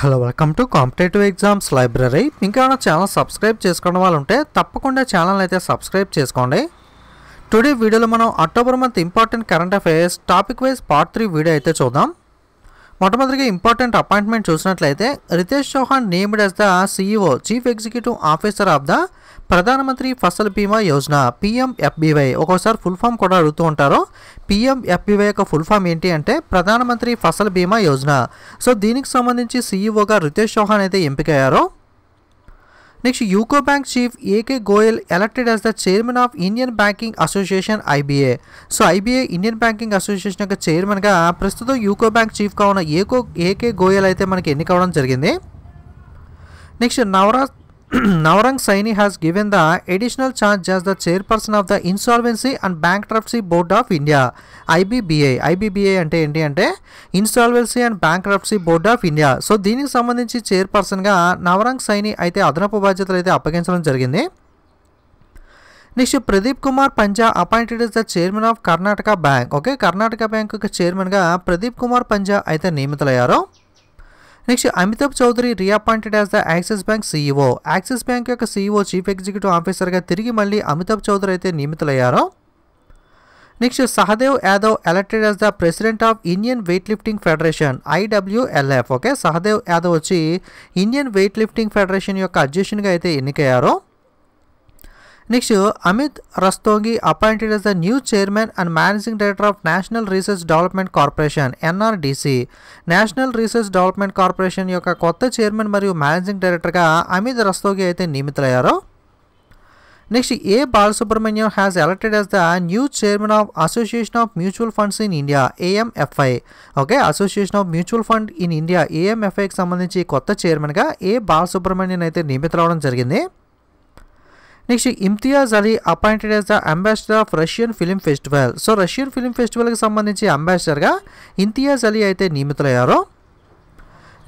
Hello welcome to competitive exams library ఇంకా channel subscribe చేసుకున్న వాళ్ళు ఉంటే తప్పకుండా ఛానల్ అయితే సబ్స్క్రైబ్ చేసుకోండి టుడే వీడియోలో మనం October month important current affairs topic wise part three video అయితే చూద్దాం మొట్టమొదటిగా ఇంపార్టెంట్ అపాయింట్మెంట్ చూసినట్లయితే Ritesh Chauhan named as the CEO chief executive officer of the Pradhan Mantri Fasal బీమా యోజన పిఎంఎఫ్బీవై ఒక్కోసారి ఫుల్ ఫామ్ కూడా అడుగుతూ ఉంటారు పిఎంఎఫ్బీవై యొక్క ఫుల్ ఫామ్ ఏంటి అంటే ప్రధానమంత్రి ఫసల్ బీమా యోజన సో దీనికి సంబంధించి సీఈఓగా e రితేష్ చౌహాన్ అయితే ఎంపికయ్యారు next UCO bank chief AK Goyal elected as the chairman of Indian banking association IBA so IBA Indian banking association యొక్క చైర్మన్గా ప్రస్తుతం యూకో బ్యాంక్ చీఫ్గా ఉన్న ఏకో ఏకే గోయల్ అయితే మనకి ఎన్నికవడం జరిగింది నెక్స్ట్ నవరాత్ Naurang Naurang Saini has given the additional charge as the of the the and bank Bankruptcy board of India IBBI IBBI అంటే ఏంటి అంటే insolvency and bank bankruptcy board of India so దీనికి సంబంధించి చైర్పర్సన్గా నవరంగ్ సైని అయితే అదనపు బాధ్యతలు అయితే అప్పగించడం జరిగింది next Pradeep Kumar Panja appointed is the chairman of Karnataka bank okay Karnataka bank చైర్మన్గా ప్రదీప్ కుమార్ పంజా అయితే నియమితులయ్యారు next Amitabh Chaudhary reappointed as the Axis bank CEO Axis bank యొక్క సీఈఓ చీఫ్ ఎగ్జిక్యూటివ్ ఆఫీసర్గా తిరిగి మళ్ళీ అమితాబ్ చౌదరి అయితే నియమితులయ్యారు next Sahdev Yadav elected as the president of Indian weightlifting federation IWLF okay Sahdev Yadav వచ్చి ఇండియన్ వెయిట్ లిఫ్టింగ్ ఫెడరేషన్ యొక్క అధ్యక్షునిగా అయితే ఎన్నికయ్యారో next Amit Rastogi appointed as the new chairman and managing director of national research development corporation NRDC national research development corporation యొక్క కొత్త chairman మరియు managing డైరెక్టర్గా అమిత్ రస్తోగి అయితే నియమితులయ్యారు next A Balasubramaniam has elected as the new chairman of association of mutual funds in India AMFI okay association of mutual fund in India ఏఎంఎఫ్ఐకి సంబంధించి కొత్త చైర్మన్గా ఏ బాలసుబ్రహ్మణ్యం అయితే నియమితులవడం జరిగింది next Imtiaz Ali appointed as the ambassador of Russian film festival so Russian film ఫెస్టివల్కి సంబంధించి అంబాసిడర్గా ఇంతియాజ్ అలీ అయితే నియమితులయ్యారు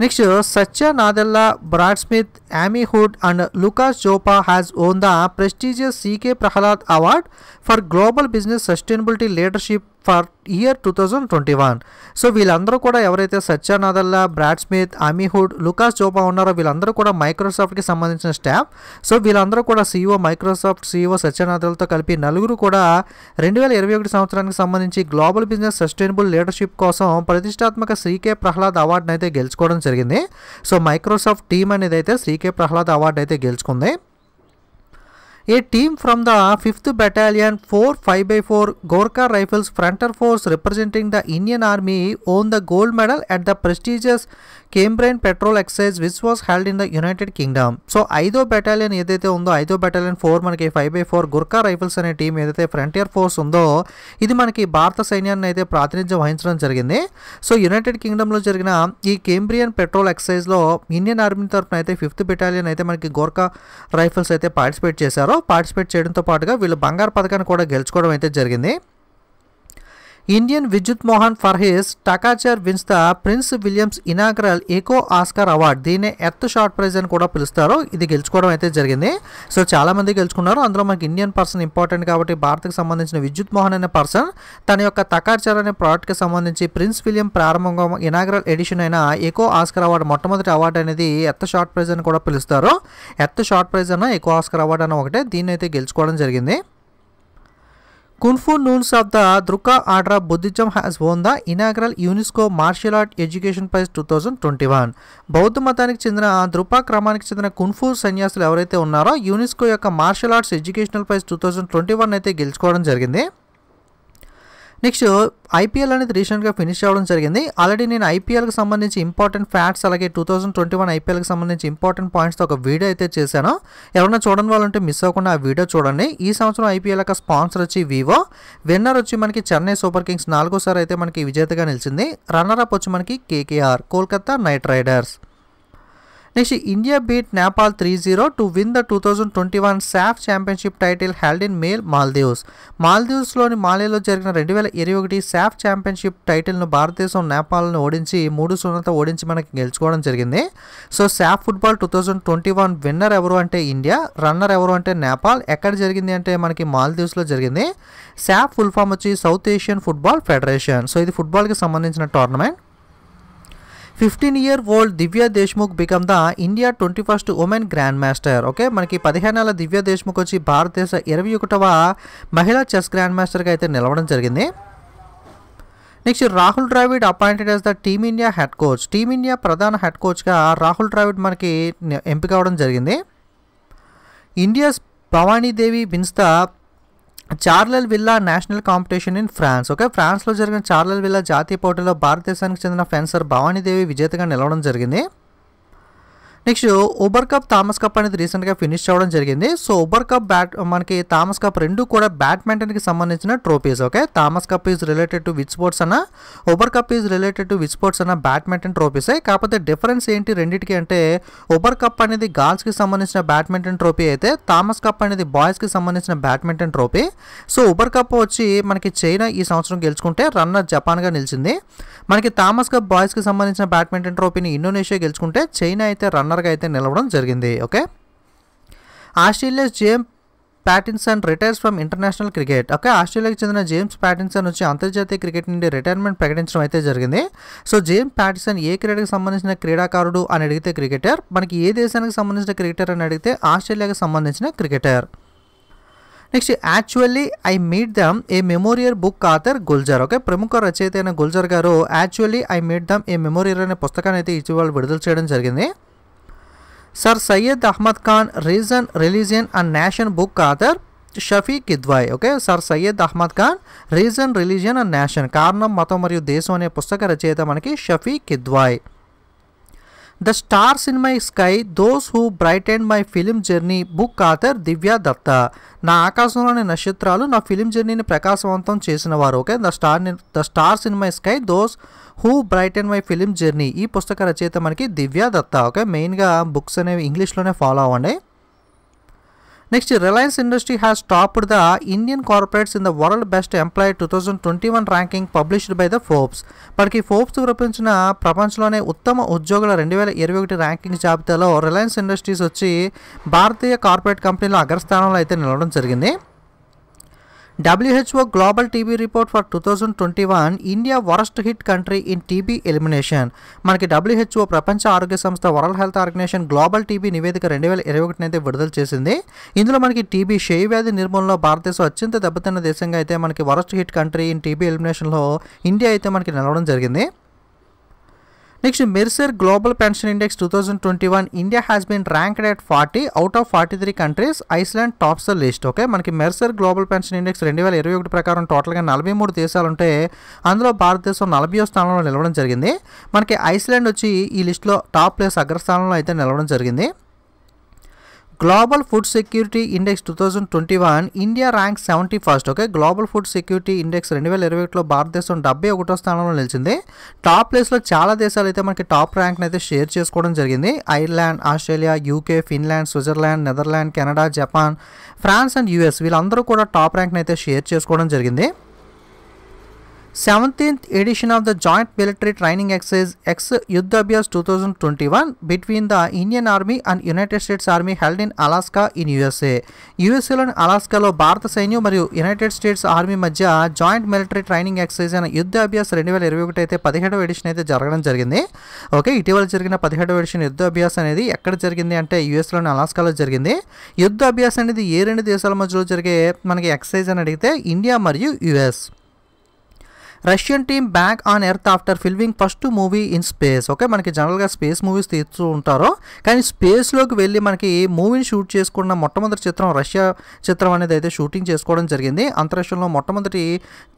next Satya Nadella Brad Smith Amy Hood and Lucas Joppa has won the prestigious CK Prahlad award for global business sustainability leadership for year two thousand twenty one so వీళ్ళందరూ కూడా ఎవరైతే సత్యానాథల్లా broad Smith అమీహుడ్ Lukas జోపా ఉన్నారో వీళ్ళందరూ కూడా మైక్రోసాఫ్ట్కి సంబంధించిన స్టాఫ్ సో వీళ్ళందరూ కూడా సీఈఓ మైక్రోసాఫ్ట్ సీఈఓ సత్యానాథలతో కలిపి నలుగురు కూడా రెండు వేల ఇరవై ఒకటి సంవత్సరానికి సంబంధించి గ్లోబల్ బిజినెస్ సస్టైనబుల్ లీడర్షిప్ కోసం ప్రతిష్టాత్మక శ్రీకే ప్రహ్లాద్ అవార్డును అయితే గెలుచుకోవడం జరిగింది సో మైక్రోసాఫ్ట్ టీమ్ అనేది అయితే శ్రీకే ప్రహ్లాద్ అవార్డు అయితే గెలుచుకుంది a from the fifth battalion four five by four Gorkha rifles frontier force representing the Indian army won the gold medal at the prestigious Cambrian patrol exercise which was held in the United Kingdom so ఐదో battalion ఏదైతే ఉందో ఐదో battalion four మనకి five by four Gurkha rifles అనే team ఏదైతే frontier force ఉందో ఇది మనకి భారత సైన్యాన్ని అయితే ప్రాతినిధ్యం వహించడం జరిగింది సో యునైటెడ్ కింగ్డమ్లో జరిగిన ఈ కేంబ్రియన్ పెట్రోల్ ఎక్సైజ్లో ఇండియన్ ఆర్మీ తరఫున అయితే ఫిఫ్త్ బెటాలియన్ అయితే మనకి గోర్కా రైఫిల్స్ అయితే పార్టిసిపేట్ చేశారు ఉన్నారో పార్టిసిపేట్ చేయడంతో పాటుగా వీళ్ళు బంగారు పథకాన్ని కూడా గెలుచుకోవడం అయితే జరిగింది Indian Vidyut Mohan Farhis Takachar wins the prince Williams inaugural eco Oscar award దీన్ని ఎర్త్ షార్ట్ ప్రైజ్ అని కూడా పిలుస్తారు ఇది గెలుచుకోవడం అయితే జరిగింది సో చాలామంది గెలుచుకున్నారు అందులో మనకి ఇండియన్ పర్సన్ ఇంపార్టెంట్ కాబట్టి భారత్కి సంబంధించిన విద్యుత్ మోహన్ అనే పర్సన్ తన యొక్క టకాచర్ అనే ప్రోడక్ట్కి సంబంధించి ప్రిన్స్ విలియం ప్రారంభంగా ఇనాగ్రల్ ఎడిషన్ అయిన ఎకో ఆస్కర్ అవార్డు మొట్టమొదటి అవార్డు అనేది ఎర్త్ షార్ట్ ప్రైజ్ అని కూడా పిలుస్తారు ఎర్త్ షార్ట్ ప్రైజ్ అన్న ఎకో ఆస్కర్ అవార్డు అన్న ఒకటే దీన్ని అయితే గెలుచుకోవడం జరిగింది nuns Kunfu Noons of the Druka Adra Buddhism inaugural won martial inaugural education Martial two thousand twenty one బౌద్ధ మతానికి చెందిన ద్రుపా క్రమానికి చెందిన కున్ఫూ సన్యాసులు ఎవరైతే ఉన్నారో యునిస్కో యొక్క martial arts educational prize two thousand twenty one అయితే గెలుచుకోవడం జరిగింది నెక్స్ట్ ఐపీఎల్ అనేది రీసెంట్గా ఫినిష్ అవ్వడం జరిగింది ఆల్రెడీ నేను ఐపీఎల్కి సంబంధించి ఇంపార్టెంట్ ఫ్యాక్ట్స్ అలాగే టూ థౌసండ్ ట్వంటీ వన్ ఐపీఎల్కి సంబంధించి ఇంపార్టెంట్ పాయింట్స్తో ఒక వీడియో అయితే చేశాను ఎవరైనా చూడని వాళ్ళంటే మిస్ అవ్వకుండా ఆ వీడియో చూడండి ఈ సంవత్సరం ఐపీఎల్ యొక్క స్పాన్సర్ వచ్చి వివో విన్నర్ వచ్చి మనకి చెన్నై సూపర్ కింగ్స్ నాలుగోసారి అయితే మనకి విజేతగా నిలిచింది రన్నర్ అప్ వచ్చి మనకి KKR Kolkata knight riders India beat Nepal three zero to win the two thousand twenty one SAFF championship title held in Male Maldives మాల్దీవ్స్లోని మాలేలో జరిగిన రెండు వేల ఇరవై ఒకటి సాఫ్ ఛాంపియన్షిప్ టైటిల్ను భారతదేశం నేపాల్ను ఓడించి మూడు సున్నత ఓడించి మనకి గెలుచుకోవడం జరిగింది so SAFF football two thousand twenty one winner ఎవరు అంటే ఇండియా రన్నర్ ఎవరు అంటే నేపాల్ ఎక్కడ జరిగింది అంటే మనకి మాల్దీవ్స్లో జరిగింది సాఫ్ ఫుల్ ఫామ్ వచ్చి South Asian football federation so ఇది ఫుట్బాల్కి సంబంధించిన tournament fifteen year old Divya Deshmukh become the India twenty first women grandmaster okay మనకి పదిహేనేళ్ల దివ్య దేశ్ముఖ్ వచ్చి భారతదేశ ఇరవై ఒకటవ మహిళా చెస్ గ్రాండ్ మాస్టర్గా అయితే నిలవడం జరిగింది next Rahul Dravid appointed as the team India head coach team India ప్రధాన హెడ్ కోచ్గా రాహుల్ ద్రావిడ్ మనకి ఎంపిక అవడం జరిగింది India's Bhavani Devi wins the Charleville national competition in France okay ఫ్రాన్స్లో జరిగిన చార్లెల్ విల్లా జాతీయ పోటీలో భారతదేశానికి చెందిన ఫెన్సర్ భవానీదేవి విజేతగా నిలవడం జరిగింది next Uber cup Thomas cup అనేది రీసెంట్గా ఫినిష్ అవ్వడం జరిగింది సో ఉబర్ కప్ బ్యాట్ మనకి థామస్ కప్ రెండు కూడా బ్యాడ్మింటన్కి సంబంధించిన trophies okay Thomas cup is related to which sports అన్న Uber cup is related to which sports అన్న బ్యాడ్మింటన్ ట్రోఫీస్ కాకపోతే డిఫరెన్స్ ఏంటి రెండింటికి అంటే ఉబర్ కప్ అనేది గర్ల్స్కి సంబంధించిన బ్యాడ్మింటన్ ట్రోఫీ అయితే థామస్ కప్ అనేది బాయ్స్కి సంబంధించిన badminton trophy so Uber cup వచ్చి మనకి చైనా ఈ సంవత్సరం గెలుచుకుంటే రన్నర్ జపాన్గా నిలిచింది మనకి థామస్ కప్ బాయ్స్కి సంబంధించిన బ్యాడ్మింటన్ ట్రోఫీని ఇండోనేషియా గెలుచుకుంటే చైనా అయితే రన్నర్ రన్నర్గా అయితే నిలవడం జరిగింది okay Australia James Pattinson retires from international cricket okay ఆస్ట్రేలియాకి చెందిన జేమ్స్ ప్యాటిన్సన్ వచ్చి అంతర్జాతీయ క్రికెట్ నుండి రిటైర్మెంట్ ప్రకటించడం అయితే జరిగింది సో జేమ్స్ ప్యాటిన్సన్ ఏ క్రీడకు సంబంధించిన క్రీడాకారుడు అని అడిగితే క్రికెటర్ మనకి ఏ దేశానికి సంబంధించిన క్రికెటర్ అని అడిగితే ఆస్ట్రేలియాకి సంబంధించిన cricketer next actually I meet them a memorial book author Gulzar okay ప్రముఖ రచయిత అయిన గుల్జర్ గారు actually I meet them a memorial అనే పుస్తకాన్ని అయితే ఇటీవల విడుదల చేయడం జరిగింది Sir Syed Ahmad Khan, Reason, Religion and Nation book author Shafi Kidwai okay Sir Syed Ahmed Khan reason religion and nation కారణం మతం మరియు దేశం అనే పుస్తక రచయిత మనకి Shafi Kidwai the stars in my sky those who bright and my film journey book author Divya Dutta నా ఆకాశంలోని నక్షత్రాలు నా ఫిలిం జర్నీని ప్రకాశవంతం చేసిన వారు okay the star the stars in my sky those who bright and my film journey ఈ పుస్తక రచయిత మనకి దివ్య దత్త ఓకే మెయిన్గా బుక్స్ అనేవి ఇంగ్లీష్లోనే ఫాలో అవ్వండి next Reliance industry has topped the Indian corporates in the world best employee two thousand twenty one ranking published by the Forbes మనకి Forbes గురించిన ప్రపంచంలోనే ఉత్తమ ఉద్యోగుల రెండు వేల ఇరవై ఒకటి ర్యాంకింగ్ జాబితాలో రిలయన్స్ ఇండస్ట్రీస్ వచ్చి భారతీయ కార్పొరేట్ కంపెనీలో అగ్రస్థానంలో అయితే నిలవడం జరిగింది WHO global report for two thousand twenty one India worst hit country in TB elimination మనకి డబ్ల్యూహెచ్ఓ ప్రపంచ ఆరోగ్య సంస్థ world health organisation global TB నివేదిక రెండు వేల ఇరవై ఒకటిని అయితే విడుదల చేసింది ఇందులో మనకి టీబీ క్షయ వ్యాధి నిర్మూలనలో భారతదేశం అత్యంత దెబ్బతిన్న దేశంగా అయితే మనకి worst hit country in TB ఎలిమినేషన్లో ఇండియా అయితే మనకి నిలవడం జరిగింది next index two thousand twenty one India has has ranked ranked forty out of forty three countries Iceland tops the list okay మనకి మెర్సర్ గ్లోబల్ పెన్షన్ ఇండెక్స్ రెండు వేల ఇరవై ఒకటి ప్రకారం టోటల్గా నలభై మూడు దేశాలు ఉంటే అందులో భారతదేశం నలభై స్థానంలో నిలవడం జరిగింది మనకి ఐస్లాండ్ వచ్చి ఈ లిస్ట్లో టాప్ ప్లేస్ అగ్రస్థానంలో అయితే నిలవడం జరిగింది global food security index two thousand twenty one India rank seventy first okay global food security index రెండు వేల ఇరవై ఒకటిలో భారతదేశం డెబ్బై ఒకటో స్థానంలో నిలిచింది టాప్ ప్లేస్లో చాలా దేశాలు అయితే మనకి టాప్ ర్యాంక్ని అయితే షేర్ చేసుకోవడం జరిగింది Ireland Australia UK Finland Switzerland Netherland Canada Japan France and US వీళ్ళందరూ కూడా టాప్ ర్యాంక్ని అయితే షేర్ చేసుకోవడం జరిగింది edition of the joint military training exercise ex Yudh Abhyas two thousand twenty one between the Indian army and United States army held in Alaska in USA. యుఎస్ఏలోని అలాస్కాలో భారత సైన్యం మరియు యునైటెడ్ స్టేట్స్ ఆర్మీ మధ్య జాయింట్ మిలిటరీ ట్రైనింగ్ ఎక్సైజ్ అయిన యుద్ధ అభ్యాస్ రెండు వేల ఇరవై ఒకటి అయితే పదిహేడవ ఎడిషన్ అయితే జరగడం జరిగింది ఓకే ఇటీవల జరిగిన పదిహేడవ ఎడిషన్ యుద్ధ అభ్యాస్ అనేది ఎక్కడ జరిగింది అంటే యుఎస్లోని అలాస్కాలో జరిగింది యుద్ధ అభ్యాస్ అనేది ఏ రెండు దేశాల మధ్యలో జరిగే మనకి ఎక్సర్సైజ్ అని అడిగితే ఇండియా మరియు US Russian team back on earth after filming first movie in space okay మనకి జనరల్గా స్పేస్ మూవీస్ తీస్తూ ఉంటారు కానీ స్పేస్లోకి వెళ్ళి మనకి మూవీని షూట్ చేసుకున్న మొట్టమొదటి చిత్రం రష్యా చిత్రం అనేది అయితే షూటింగ్ చేసుకోవడం జరిగింది అంతరిక్షంలో మొట్టమొదటి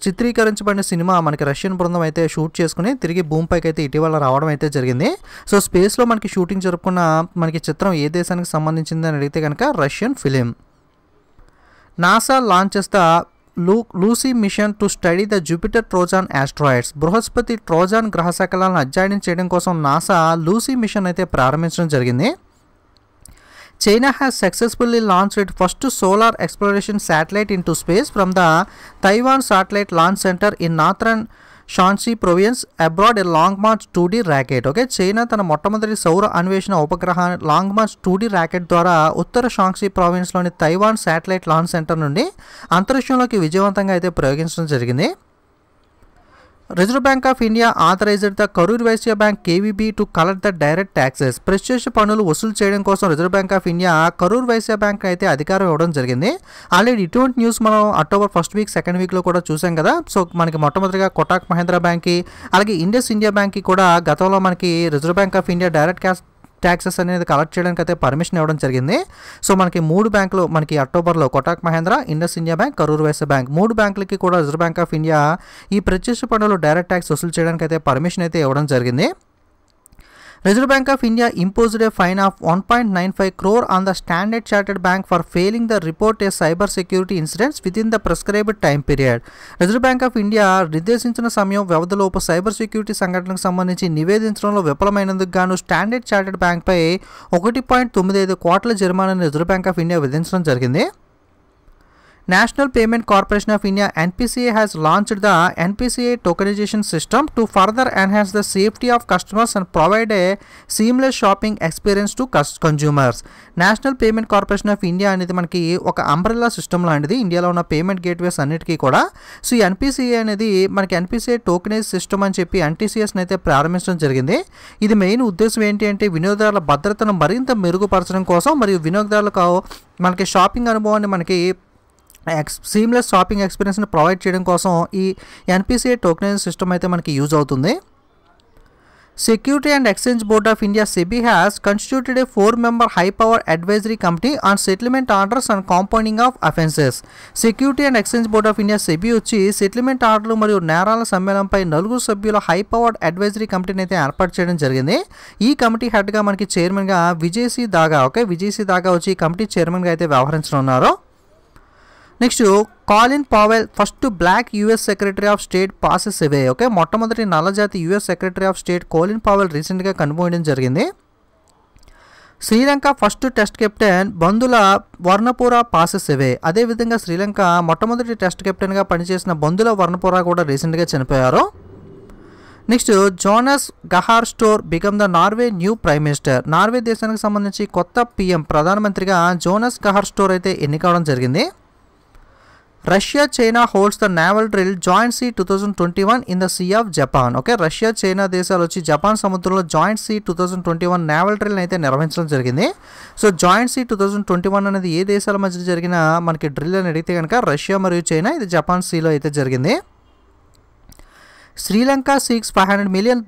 చిత్రీకరించబడిన సినిమా మనకి రష్యన్ బృందం అయితే షూట్ చేసుకుని తిరిగి భూమిపైకి అయితే ఇటీవల రావడం అయితే జరిగింది సో స్పేస్లో మనకి షూటింగ్ జరుపుకున్న మనకి చిత్రం ఏ దేశానికి సంబంధించింది అని అడిగితే కనుక రష్యన్ ఫిలిం నాసా లాంచ్ చేస్తా Lucy mission to study the Jupiter Trojan asteroids బృహస్పతి ట్రోజాన్ గ్రహ శకలాలను అధ్యయనం చేయడం కోసం నాసా లూసీ మిషన్ అయితే ప్రారంభించడం జరిగింది China has successfully launch it first solar exploration satellite into space from the Taiwan satellite launch centre in northern Shanxi province aboard a Long March two D rocket okay China తన మొట్టమొదటి సౌర అన్వేషణ ఉపగ్రహాన్ని Long March two D rocket ద్వారా ఉత్తర Shanxi ప్రావిన్స్లోని Taiwan satellite launch centre నుండి అంతరిక్షంలోకి విజయవంతంగా అయితే ప్రయోగించడం జరిగింది Reserve Bank of India authorised the Karur Vysya Bank KVB to collect the direct taxes ప్రత్యక్ష పన్నులు వసూలు చేయడం కోసం Reserve Bank of India Karur Vysya Bank అయితే అధికారం ఇవ్వడం జరిగింది ఆల్రెడీ ఇటువంటి న్యూస్ మనం అక్టోబర్ ఫస్ట్ వీక్ సెకండ్ వీక్లో కూడా చూసాం కదా సో మనకి మొట్టమొదటిగా కొటాక్ మహేంద్ర బ్యాంక్కి అలాగే ఇండస్ ఇండియా బ్యాంక్కి కూడా గతంలో మనకి Reserve Bank of India direct cash taxes అనేది కలెక్ట్ చేయడానికి అయితే పర్మిషన్ ఇవ్వడం జరిగింది సో మనకి మూడు బ్యాంకులు మనకి అక్టోబర్లో Kotak Mahindra Indus India Bank Karur Vysya Bank మూడు బ్యాంకులకి కూడా రిజర్వ్ బ్యాంక్ ఆఫ్ ఇండియా ఈ ప్రత్యక్ష పనులు డైరెక్ట్ ట్యాక్స్ వసూలు చేయడానికి అయితే పర్మిషన్ అయితే ఇవ్వడం జరిగింది Reserve Bank of India imposed a fine of one point nine five crore on the Standard Chartered Bank for failing the report a cyber security incidents within the prescribed time period Reserve Bank of India నిర్దేశించిన సమయం వ్యవధిలోపు cyber security సంఘటనకు సంబంధించి నివేదించడంలో విఫలమైనందుకు గాను standard chartered బ్యాంక్పై ఒకటి point తొమ్మిది ఐదు కోట్ల జరిమానాన్ని రిజర్వ్ బ్యాంక్ ఆఫ్ ఇండియా విధించడం జరిగింది National Payment Corporation of India NPCI has launched the NPCI tokenization system to further enhance the safety of customers and provide a seamless shopping experience to consumers National Payment Corporation of India అనేది మనకి ఒక umbrella system లాంటిది ఇండియాలో ఉన్న payment gateways అన్నిటికీ కూడా so ఈ NPCI అనేది మనకి ఎన్పిసిఐ టోకనైజ్ సిస్టమ్ అని చెప్పి ఎన్టీసీఎస్ని అయితే ప్రారంభించడం జరిగింది ఇది మెయిన్ ఉద్దేశం ఏంటి అంటే వినియోగదారుల భద్రతను మరింత మెరుగుపరచడం కోసం మరియు వినియోగదారులకు మనకి షాపింగ్ అనుభవాన్ని మనకి ఎక్స్ సీమ్లెస్ షాపింగ్ ఎక్స్పీరియన్స్ని ప్రొవైడ్ చేయడం కోసం ఈ ఎన్పిసిఐ టోకెనైజ్ సిస్టమ్ అయితే మనకి యూజ్ అవుతుంది Security and Exchange Board of India SEBI has constituted a four member high power advisory committee on settlement orders and compounding of offences Security and Exchange Board of India SEBI వచ్చి settlement ఆర్డర్లు మరియు నేరాల సమ్మేళనంపై నలుగురు సభ్యుల high power advisory కమిటీని అయితే ఏర్పాటు చేయడం జరిగింది ఈ కమిటీ హెడ్గా మనకి చైర్మన్గా విజయ్ దాగా ఓకే విజయ్ దాగా వచ్చి ఈ కమిటీ చైర్మన్గా అయితే వ్యవహరించనున్నారు next Colin Powell first black US secretary of state passes away okay మొట్టమొదటి నల్లజాతి US secretary of state Colin Powell రీసెంట్గా కనుగొనడం జరిగింది Sri Lanka first test captain Bandula Warnapura passes away అదేవిధంగా శ్రీలంక మొట్టమొదటి టెస్ట్ కెప్టెన్గా పనిచేసిన బంధుల వర్ణపుర కూడా రీసెంట్గా చనిపోయారు next Jonas Gahr Store become the Norway new prime minister Norway దేశానికి సంబంధించి కొత్త పీఎం ప్రధానమంత్రిగా జోనస్ గహార్ స్టోర్ అయితే ఎన్నికవడం జరిగింది Russia China holds the naval drill joint sea two thousand twenty one in the sea of Japan okay Russia China దేశాలు వచ్చి Japan సముద్రంలో joint sea two thousand twenty one naval drill అయితే నిర్వహించడం జరిగింది so joint sea two thousand twenty one అనేది ఏ దేశాల మధ్య జరిగిన మనకి డ్రిల్ అని అడిగితే కనుక రష్యా మరియు చైనా ఇది జపాన్ సీలో అయితే జరిగింది Sri Lanka six five hundred million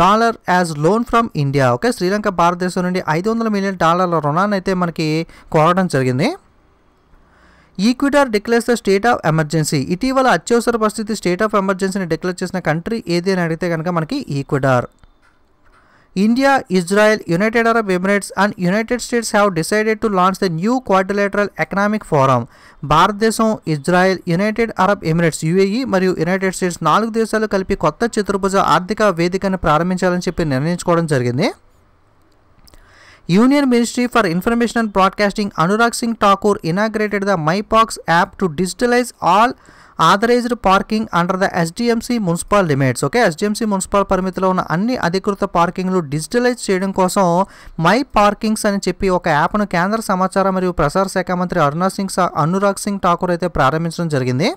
dollar as loan from India okay Sri Lanka భారతదేశం నుండి ఐదు వందల మిలియన్ డాలర్ల రుణాన్ని అయితే మనకి కోరడం జరిగింది Ecuador declares the state of emergency ఇటీవల అత్యవసర పరిస్థితి స్టేట్ ఆఫ్ ఎమర్జెన్సీని డిక్లేర్ చేసిన కంట్రీ ఏది అని అడిగితే కనుక మనకి Ecuador India Israel United Arab Emirates and United States have decided to launch the new quadrilateral economic forum భారతదేశం Israel United Arab Emirates UAE మరియు యునైటెడ్ స్టేట్స్ నాలుగు దేశాలు కలిపి కొత్త చతుర్భుజ ఆర్థిక వేదికను ప్రారంభించాలని చెప్పి నిర్ణయించుకోవడం జరిగింది union Ministry for information broadcasting Anurag Singh Thakur inaugurated the my parks app to digitalise all authorised parking under the SDMC municipal limits okay SDMC municipal పరిమితిలో ఉన్న అన్ని అధికృత పార్కింగ్లు డిజిటలైజ్ చేయడం కోసం మై పార్కింగ్స్ అని చెప్పి ఒక యాప్ను కేంద్ర సమాచార మరియు ప్రసార శాఖ మంత్రి అరుణా సింగ్ అనురాగ్ సింగ్ ఠాకూర్ అయితే ప్రారంభించడం జరిగింది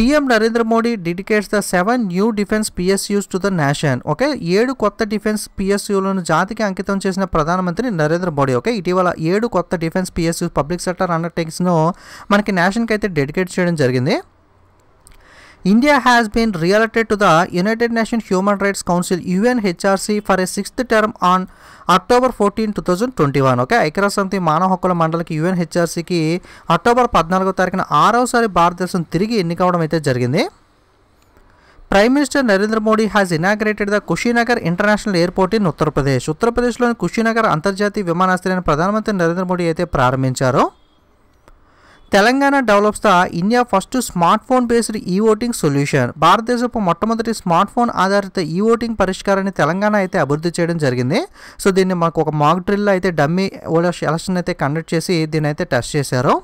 PM Narendra Modi dedicates the seven new defence PSUs to the nation okay ఏడు కొత్త డిఫెన్స్ పిఎస్యూలను జాతికి అంకితం చేసిన ప్రధానమంత్రి నరేంద్ర మోడీ ఓకే ఇటీవల ఏడు కొత్త డిఫెన్స్ పిఎస్యూస్ పబ్లిక్ సెక్టర్ అండర్టేక్స్ను మనకి నేషన్కి అయితే డెడికేట్ చేయడం జరిగింది India has been reelected to the United Nations Human Rights Council UNHRC for a sixth term on October fourteen two thousand twenty one okay ఐక్యరాష్ట్రసమితి మానవ హక్కుల మండలికి హెచ్ఆర్సీకి అక్టోబర్ పద్నాలుగో తారీఖున ఆరోసారి భారతదేశం తిరిగి ఎన్నికవడం అయితే జరిగింది prime minister Narendra Modi has inaugurated the Kushinagar international airport in Uttar Pradesh ఉత్తరప్రదేశ్లోని కుషీనగర్ అంతర్జాతీయ విమానాశ్రయాన్ని ప్రధానమంత్రి నరేంద్ర మోడీ అయితే ప్రారంభించారు Telangana develops the India first smart phone based e voting solution భారతదేశపు మొట్టమొదటి స్మార్ట్ ఫోన్ ఆధారిత ఈ ఓటింగ్ పరిష్కారాన్ని తెలంగాణ అయితే అభివృద్ధి చేయడం జరిగింది సో దీన్ని మాకు ఒక మాక్ డ్రిల్ అయితే డమ్మీ ఎలక్షన్ అయితే కండక్ట్ చేసి దీని అయితే టెస్ట్ చేశారు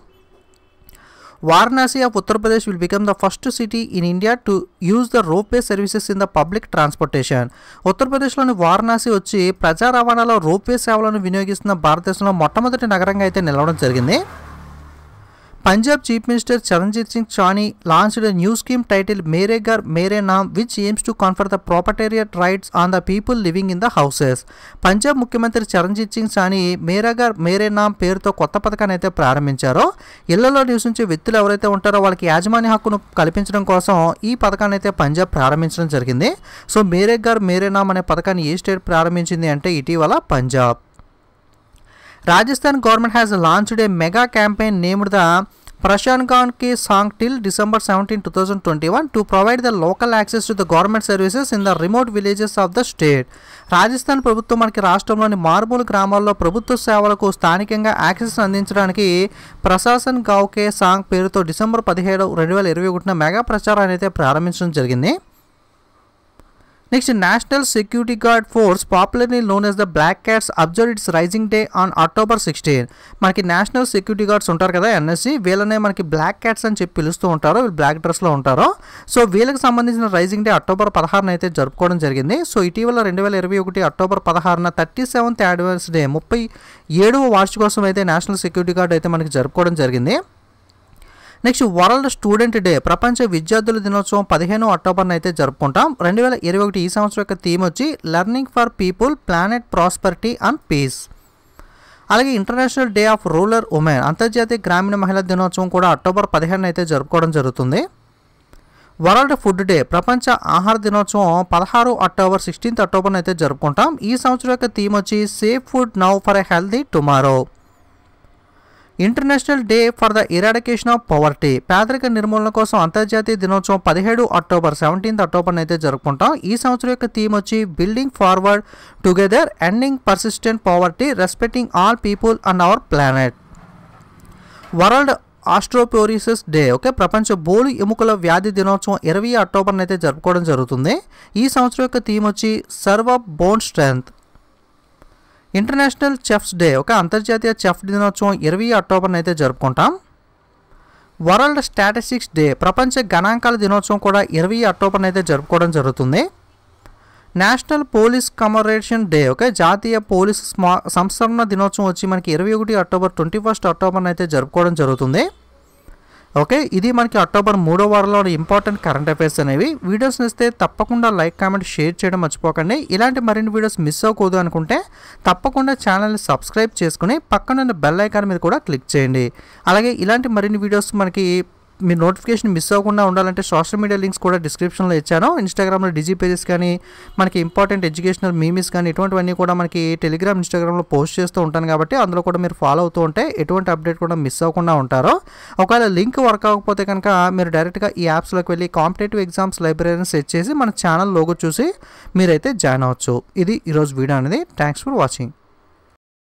Varanasi of Uttar Pradesh will become the first city in India to use the the services in the public transportation ఉత్తరప్రదేశ్లోని వారణాసి వచ్చి ప్రజా రవాణాలో రోప్వే సేవలను వినియోగిస్తున్న భారతదేశంలో మొట్టమొదటి నగరంగా అయితే నిలవడం జరిగింది Punjab chief minister Charanjit Singh Channi launch new scheme title Mere Ghar Mere Naam which aims to confer the proprietary rights on the people living in the houses Punjab ముఖ్యమంత్రి చరణ్జీత్ సింగ్ చానీ మేరే ఘర్ మేరే నామ్ పేరుతో కొత్త పథకాన్ని అయితే ప్రారంభించారో ఇళ్లలో నివసించే వ్యక్తులు ఎవరైతే ఉంటారో వాళ్ళకి యాజమాన్య హక్కును కల్పించడం కోసం ఈ పథకాన్ని అయితే పంజాబ్ ప్రారంభించడం జరిగింది సో మేరే ఘర్ మేరే నామ్ అనే పథకాన్ని ఏ స్టేట్ ప్రారంభించింది అంటే ఇటీవల Punjab Rajasthan government has launched a mega campaign named the Prashasan Gaon ke Sang till December seventeen two thousand twenty one to provide the local access to the government services in the remote villages of the state Rajasthan ప్రభుత్వం మనకి రాష్ట్రంలోని మారుమూలు గ్రామాల్లో ప్రభుత్వ సేవలకు స్థానికంగా access అందించడానికి ప్రశాసన్ గావ్ కే song పేరుతో December పదిహేడు రెండు వేల ఇరవై ఒకటిన మెగా ప్రచారాన్ని అయితే ప్రారంభించడం జరిగింది next National Security Guard force popularly known as the black cats observe its raising day on October sixteen మనకి నేషనల్ సెక్యూరిటీ గార్డ్స్ ఉంటారు కదా ఎన్ఎస్సి వీళ్ళనే మనకి బ్లాక్ క్యాట్స్ అని చెప్పి పిలుస్తూ ఉంటారు వీళ్ళు బ్లాక్ డ్రెస్లో ఉంటారు సో వీళ్ళకి సంబంధించిన రైజింగ్ డే అక్టోబర్ పదహారున అయితే జరుపుకోవడం జరిగింది సో ఇటీవల రెండు వేల ఇరవై ఒకటి అక్టోబర్ పదహారున థర్టీ సెవెంత్ యాడ్వర్స్ డే ముప్పై ఏడవ వార్షికోసం అయితే నేషనల్ సెక్యూరిటీ గార్డ్ అయితే మనకి జరుపుకోవడం జరిగింది నెక్స్ట్ వరల్డ్ స్టూడెంట్ డే ప్రపంచ విద్యార్థుల దినోత్సవం పదిహేను అక్టోబర్ అయితే జరుపుకుంటాం రెండు వేల ఇరవై ఒకటి ఈ సంవత్సరం యొక్క థీమ్ వచ్చి learning for people planet prosperity and peace అలాగే international day of rural women అంతర్జాతీయ గ్రామీణ మహిళా దినోత్సవం కూడా అక్టోబర్ పదిహేను అయితే జరుపుకోవడం జరుగుతుంది వరల్డ్ ఫుడ్ డే ప్రపంచ ఆహార దినోత్సవం పదహారు అక్టోబర్ సిక్స్టీన్త్ అక్టోబర్ అయితే జరుపుకుంటాం ఈ సంవత్సరం యొక్క థీమ్ వచ్చి safe food now for a healthy tomorrow international day for the eradication of poverty పేదరిక నిర్మూలన కోసం అంతర్జాతీయ దినోత్సవం పదిహేడు అక్టోబర్ సెవెంటీన్త్ అక్టోబర్ అయితే జరుపుకుంటాం ఈ సంవత్సరం యొక్క థీమ్ వచ్చి building forward together ending persistent poverty respecting all people and our planet world osteoporosis day okay ప్రపంచ బోలు ఎముకల వ్యాధి దినోత్సవం ఇరవై అక్టోబర్ని అయితే జరుపుకోవడం జరుగుతుంది ఈ సంవత్సరం యొక్క థీమ్ వచ్చి serve bone strength international chefs day ఒక అంతర్జాతీయ చెఫ్ దినోత్సవం ఇరవై అక్టోబర్ని అయితే జరుపుకుంటాం వరల్డ్ స్టాటిస్టిక్స్ డే ప్రపంచ గణాంకాల దినోత్సవం కూడా ఇరవై అక్టోబర్ని అయితే జరుపుకోవడం జరుగుతుంది నేషనల్ పోలీస్ కమరేషన్ డే ఒక జాతీయ పోలీస్ సంస్మరణ దినోత్సవం వచ్చి మనకి ఇరవై ఒకటి అక్టోబర్ ట్వంటీ ఫస్ట్ అక్టోబర్ని అయితే జరుపుకోవడం జరుగుతుంది ఓకే ఇది మనకి అక్టోబర్ మూడో వారంలో ఇంపార్టెంట్ కరెంట్ అఫైర్స్ అనేవి వీడియోస్ నచ్చితే తప్పకుండా లైక్ కామెంట్ షేర్ చేయడం మర్చిపోకండి ఇలాంటి మరిన్ని వీడియోస్ మిస్ అవ్వకూడదు అనుకుంటే తప్పకుండా ఛానల్ని సబ్స్క్రైబ్ చేసుకుని పక్కనున్న బెల్ ఐకాన్ మీద కూడా క్లిక్ చేయండి అలాగే ఇలాంటి మరిన్ని వీడియోస్ మనకి మీరు నోటిఫికేషన్ మిస్ అవ్వకుండా ఉండాలంటే సోషల్ మీడియా లింక్స్ కూడా డిస్క్రిప్షన్లో ఇచ్చాను ఇన్స్టాగ్రామ్లో డిజీ పేజెస్ కానీ మనకి ఇంపార్టెంట్ ఎడ్యుకేషనల్ మీమీస్ కానీ ఇటువంటివన్నీ కూడా మనకి టెలిగ్రామ్ ఇన్స్టాగ్రామ్లో పోస్ట్ చేస్తూ ఉంటాను కాబట్టి అందులో కూడా మీరు ఫాలో అవుతూ ఉంటే ఎటువంటి అప్డేట్ కూడా మిస్ అవ్వకుండా ఉంటారో ఒకవేళ లింక్ వర్క్ అవ్వకపోతే కనుక మీరు డైరెక్ట్గా ఈ యాప్స్లోకి వెళ్ళి కాంపిటేటివ్ ఎగ్జామ్స్ లైబ్రరీని సెట్ చేసి మన ఛానల్ లోగో చూసి మీరైతే జాయిన్ అవ్వచ్చు ఇది ఈరోజు వీడియో అనేది థ్యాంక్స్ ఫర్ వాచింగ్